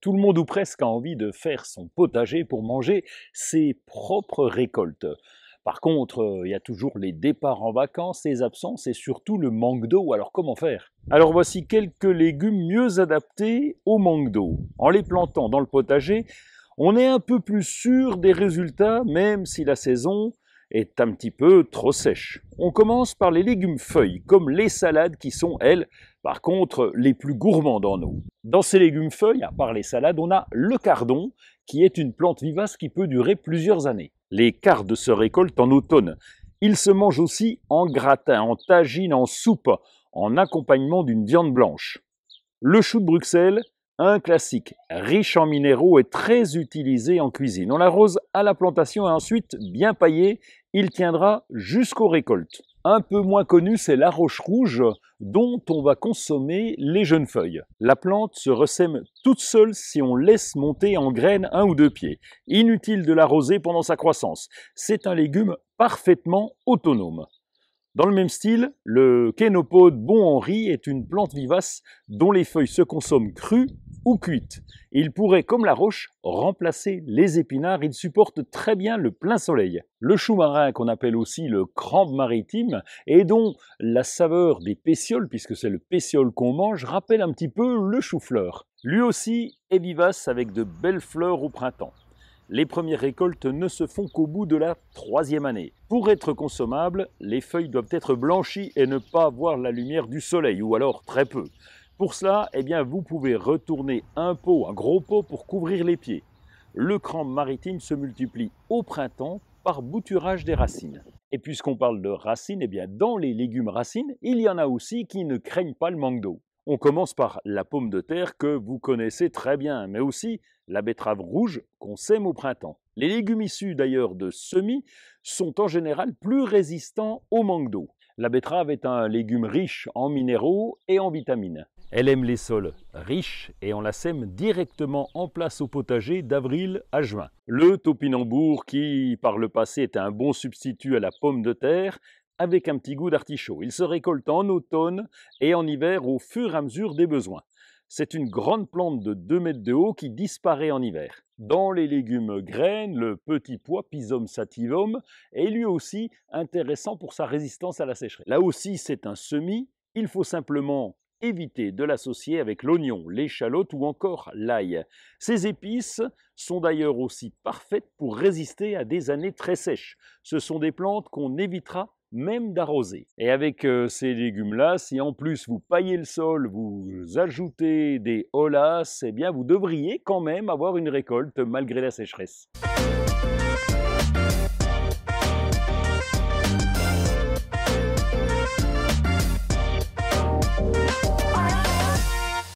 Tout le monde ou presque a envie de faire son potager pour manger ses propres récoltes. Par contre, euh, il y a toujours les départs en vacances, les absences et surtout le manque d'eau. Alors comment faire Alors voici quelques légumes mieux adaptés au manque d'eau. En les plantant dans le potager, on est un peu plus sûr des résultats, même si la saison est un petit peu trop sèche. On commence par les légumes feuilles, comme les salades qui sont, elles, par contre, les plus gourmandes en eau. Dans ces légumes feuilles, à part les salades, on a le cardon, qui est une plante vivace qui peut durer plusieurs années. Les cardes se récoltent en automne. Ils se mangent aussi en gratin, en tagine, en soupe, en accompagnement d'une viande blanche. Le chou de Bruxelles, un classique, riche en minéraux et très utilisé en cuisine. On l'arrose à la plantation et ensuite, bien paillé, il tiendra jusqu'aux récoltes. Un peu moins connu, c'est la roche rouge dont on va consommer les jeunes feuilles. La plante se ressème toute seule si on laisse monter en graines un ou deux pieds. Inutile de l'arroser pendant sa croissance. C'est un légume parfaitement autonome. Dans le même style, le kénopode bon Henri est une plante vivace dont les feuilles se consomment crues ou cuites. il pourrait, comme la roche, remplacer les épinards. Il supporte très bien le plein soleil. Le chou marin, qu'on appelle aussi le crambe maritime, et dont la saveur des pétioles, puisque c'est le pétiole qu'on mange, rappelle un petit peu le chou-fleur. Lui aussi est vivace avec de belles fleurs au printemps. Les premières récoltes ne se font qu'au bout de la troisième année. Pour être consommables, les feuilles doivent être blanchies et ne pas voir la lumière du soleil, ou alors très peu. Pour cela, eh bien, vous pouvez retourner un pot, un gros pot pour couvrir les pieds. Le crambe maritime se multiplie au printemps par bouturage des racines. Et puisqu'on parle de racines, eh bien, dans les légumes racines, il y en a aussi qui ne craignent pas le manque d'eau. On commence par la pomme de terre que vous connaissez très bien, mais aussi la betterave rouge qu'on sème au printemps. Les légumes issus d'ailleurs de semis sont en général plus résistants au manque d'eau. La betterave est un légume riche en minéraux et en vitamines. Elle aime les sols riches et on la sème directement en place au potager d'avril à juin. Le topinambour, qui par le passé était un bon substitut à la pomme de terre, avec un petit goût d'artichaut. Il se récolte en automne et en hiver au fur et à mesure des besoins. C'est une grande plante de 2 mètres de haut qui disparaît en hiver. Dans les légumes graines, le petit pois, Pisum sativum, est lui aussi intéressant pour sa résistance à la sécheresse. Là aussi, c'est un semis. Il faut simplement éviter de l'associer avec l'oignon, l'échalote ou encore l'ail. Ces épices sont d'ailleurs aussi parfaites pour résister à des années très sèches. Ce sont des plantes qu'on évitera même d'arroser. Et avec euh, ces légumes-là, si en plus vous paillez le sol, vous ajoutez des holas, eh bien vous devriez quand même avoir une récolte malgré la sécheresse.